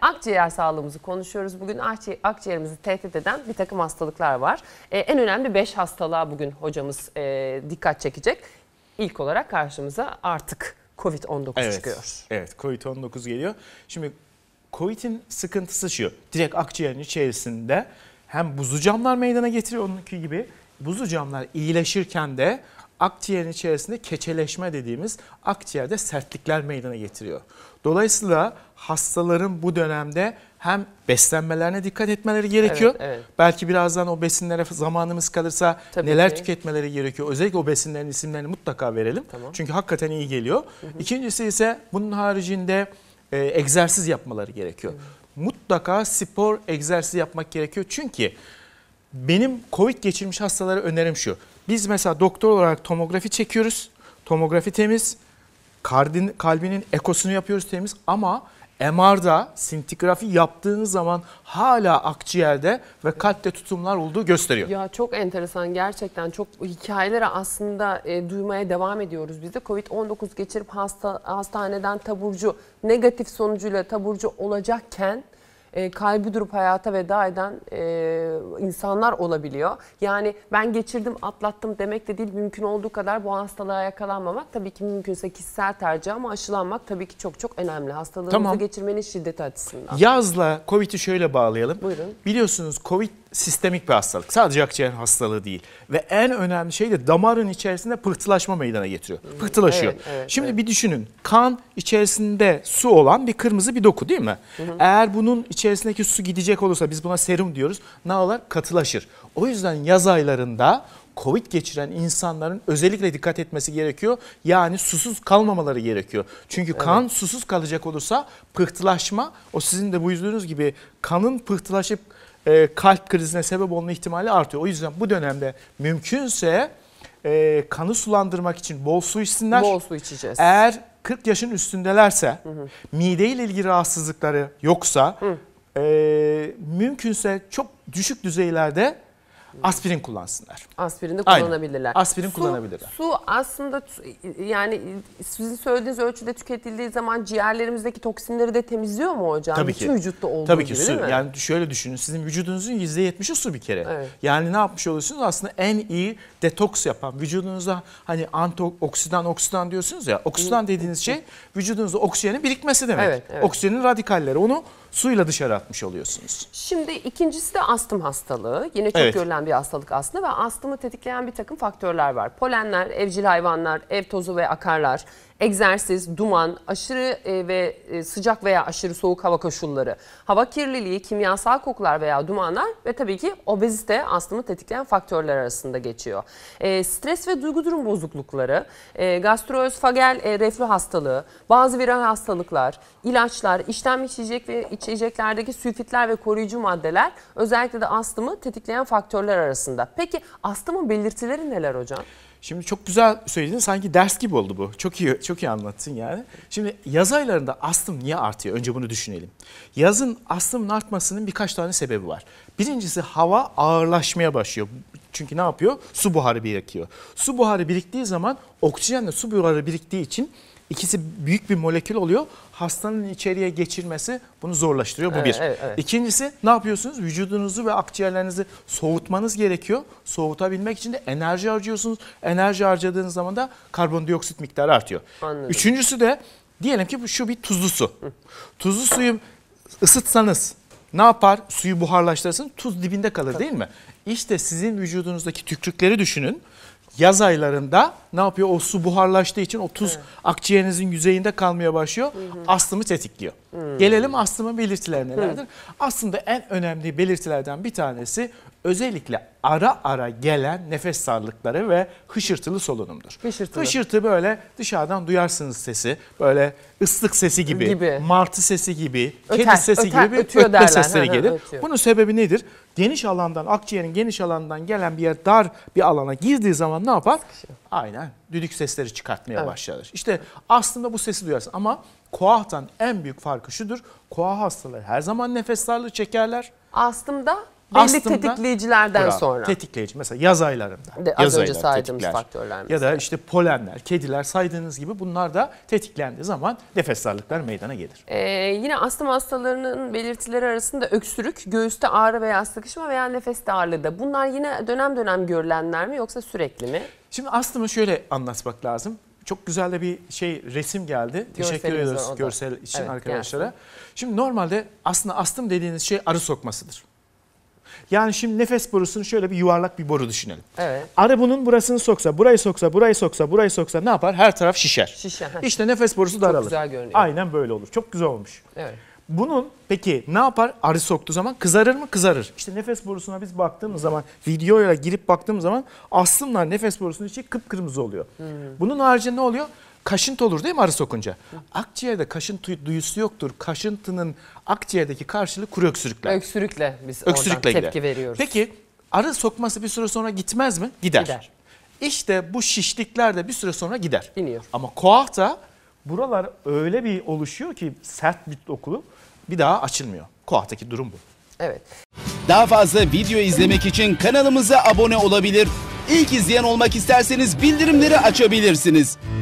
Akciğer sağlığımızı konuşuyoruz. Bugün akciğerimizi tehdit eden bir takım hastalıklar var. E, en önemli 5 hastalığa bugün hocamız e, dikkat çekecek. İlk olarak karşımıza artık COVID-19 evet, çıkıyor. Evet COVID-19 geliyor. Şimdi COVID'in sıkıntısı şu. Direkt akciğerin içerisinde hem buzlu camlar meydana getiriyor onunki gibi. Buzlu camlar iyileşirken de akciğerin içerisinde keçeleşme dediğimiz akciğerde sertlikler meydana getiriyor. Dolayısıyla hastaların bu dönemde hem beslenmelerine dikkat etmeleri gerekiyor. Evet, evet. Belki birazdan o besinlere zamanımız kalırsa Tabii neler ki. tüketmeleri gerekiyor. Özellikle o besinlerin isimlerini mutlaka verelim. Tamam. Çünkü hakikaten iyi geliyor. Hı hı. İkincisi ise bunun haricinde e, egzersiz yapmaları gerekiyor. Hı. Mutlaka spor egzersizi yapmak gerekiyor. Çünkü benim COVID geçirmiş hastalara önerim şu. Biz mesela doktor olarak tomografi çekiyoruz. Tomografi temiz. Kardin, kalbinin ekosunu yapıyoruz temiz ama MR'da sintigrafi yaptığınız zaman hala akciğerde ve kalpte tutumlar olduğu gösteriyor. Ya çok enteresan gerçekten çok hikayeleri aslında e, duymaya devam ediyoruz biz de. Covid-19 geçirip hasta hastaneden taburcu negatif sonucuyla taburcu olacakken e, kalbi durup hayata veda eden e, insanlar olabiliyor. Yani ben geçirdim atlattım demek de değil mümkün olduğu kadar bu hastalığa yakalanmamak tabii ki mümkünse kişisel tercih ama aşılanmak tabii ki çok çok önemli. Hastalığımızı tamam. geçirmenin şiddeti açısından. Yazla Covid'i şöyle bağlayalım. Buyurun. Biliyorsunuz Covid sistemik bir hastalık. Sadece akciğer hastalığı değil. Ve en önemli şey de damarın içerisinde pıhtılaşma meydana getiriyor. Hmm. Pıhtılaşıyor. Evet, evet, Şimdi evet. bir düşünün. Kan içerisinde su olan bir kırmızı bir doku değil mi? Hı hı. Eğer bunun içerisindeki su gidecek olursa biz buna serum diyoruz. Ne olur? Katılaşır. O yüzden yaz aylarında Covid geçiren insanların özellikle dikkat etmesi gerekiyor. Yani susuz kalmamaları gerekiyor. Çünkü kan susuz kalacak olursa pıhtılaşma o sizin de buyurduğunuz gibi kanın pıhtılaşıp e, kalp krizine sebep olma ihtimali artıyor. O yüzden bu dönemde mümkünse e, kanı sulandırmak için bol su içsinler. Bol su içeceğiz. Eğer 40 yaşın üstündelerse, hı hı. mideyle ilgili rahatsızlıkları yoksa, hı. E, mümkünse çok düşük düzeylerde aspirin kullansınlar. Aspirin de kullanabilirler. Aynen. Aspirin su, kullanabilirler. Su aslında yani sizin söylediğiniz ölçüde tüketildiği zaman ciğerlerimizdeki toksinleri de temizliyor mu hocam? Tabii Bütün ki. vücutta olduğu Tabii gibi, ki su. Yani şöyle düşünün sizin vücudunuzun %70'i su bir kere. Evet. Yani ne yapmış oluyorsunuz? Aslında en iyi detoks yapan vücudunuza hani antioksidan oksidan diyorsunuz ya. Oksidan dediğiniz şey vücudunuzda oksijenin birikmesi demek. Evet, evet. Oksijenin radikalleri onu suyla dışarı atmış oluyorsunuz. Şimdi ikincisi de astım hastalığı. Yine çok evet. görülen bir hastalık aslında ve astımı tetikleyen bir takım faktörler var. Polenler, evcil hayvanlar, ev tozu ve akarlar, egzersiz, duman, aşırı e, ve e, sıcak veya aşırı soğuk hava koşulları, hava kirliliği, kimyasal kokular veya dumanlar ve tabii ki obezite astımı tetikleyen faktörler arasında geçiyor. E, stres ve duygu durum bozuklukları, e, gastroözfagel e, reflü hastalığı, bazı viral hastalıklar, ilaçlar, işlenmiş içecek ve iç içeceklerdeki sülfitler ve koruyucu maddeler özellikle de astımı tetikleyen faktörler arasında. Peki astımın belirtileri neler hocam? Şimdi çok güzel söyledin sanki ders gibi oldu bu. Çok iyi çok iyi anlattın yani. Şimdi yaz aylarında astım niye artıyor? Önce bunu düşünelim. Yazın astımın artmasının birkaç tane sebebi var. Birincisi hava ağırlaşmaya başlıyor. Çünkü ne yapıyor? Su buharı birikiyor. Su buharı biriktiği zaman oksijenle su buharı biriktiği için İkisi büyük bir molekül oluyor. Hastanın içeriye geçirmesi bunu zorlaştırıyor. Bu evet, bir. Evet, evet. İkincisi ne yapıyorsunuz? Vücudunuzu ve akciğerlerinizi soğutmanız gerekiyor. Soğutabilmek için de enerji harcıyorsunuz. Enerji harcadığınız zaman da karbondioksit miktarı artıyor. Anladım. Üçüncüsü de diyelim ki şu bir tuzlu su. Tuzlu suyu ısıtsanız ne yapar? Suyu buharlaştırırsın. Tuz dibinde kalır değil mi? İşte sizin vücudunuzdaki tükrükleri düşünün yaz aylarında ne yapıyor? O su buharlaştığı için o tuz evet. akciğerinizin yüzeyinde kalmaya başlıyor. Hı hı. Astımı tetikliyor. Hmm. Gelelim astımın belirtileri nelerdir? Hmm. Aslında en önemli belirtilerden bir tanesi özellikle ara ara gelen nefes sarlıkları ve hışırtılı solunumdur. Hışırtılı. Hışırtı böyle dışarıdan duyarsınız sesi. Böyle ıslık sesi gibi, gibi. martı sesi gibi, öter, kedi sesi öter, gibi bir ötme derler. sesleri gelir. Ötüyor. Bunun sebebi nedir? Geniş alandan, akciğerin geniş alandan gelen bir yer dar bir alana girdiği zaman ne yapar? Aynen düdük sesleri çıkartmaya evet. başlarlar. İşte aslında bu sesi duyarsın ama koahtan en büyük farkı şudur. Koah hastaları her zaman nefes darlığı çekerler. Astımda Belli aslında tetikleyicilerden bravo, sonra. Tetikleyici mesela yaz aylarında. De, az önce aylar, saydığımız tetikler. faktörler. Ya da işte polenler, kediler saydığınız gibi bunlar da tetiklendiği zaman nefes darlıklar meydana gelir. Ee, yine astım hastalarının belirtileri arasında öksürük, göğüste ağrı veya sıkışma veya nefes darlığı da. Bunlar yine dönem dönem görülenler mi yoksa sürekli mi? Şimdi astımı şöyle anlatmak lazım. Çok güzel de bir şey resim geldi. Teşekkür ediyoruz görsel için evet, arkadaşlara. Gelsin. Şimdi normalde aslında astım dediğiniz şey arı sokmasıdır. Yani şimdi nefes borusunu şöyle bir yuvarlak bir boru düşünelim. Evet. Arı bunun burasını soksa, burayı soksa, burayı soksa, burayı soksa ne yapar? Her taraf şişer. Şişer. İşte nefes borusu Çok daralır. Çok güzel görünüyor. Aynen böyle olur. Çok güzel olmuş. Evet. Bunun peki ne yapar? Arı soktuğu zaman kızarır mı? Kızarır. İşte nefes borusuna biz baktığımız zaman, videoya girip baktığımız zaman aslında nefes borusunun içi kıpkırmızı oluyor. Hmm. Bunun haricinde ne oluyor? kaşıntı olur değil mi arı sokunca? Akciğerde kaşıntı duyusu yoktur. Kaşıntının akciğerdeki karşılığı kuru öksürükler. Öksürükle biz Öksürükle oradan gider. veriyoruz. Peki arı sokması bir süre sonra gitmez mi? Gider. Gider. İşte bu şişlikler de bir süre sonra gider. İniyor. Ama koahta buralar öyle bir oluşuyor ki sert bir dokulu bir daha açılmıyor. Koahtaki durum bu. Evet. Daha fazla video izlemek için kanalımıza abone olabilir. İlk izleyen olmak isterseniz bildirimleri açabilirsiniz.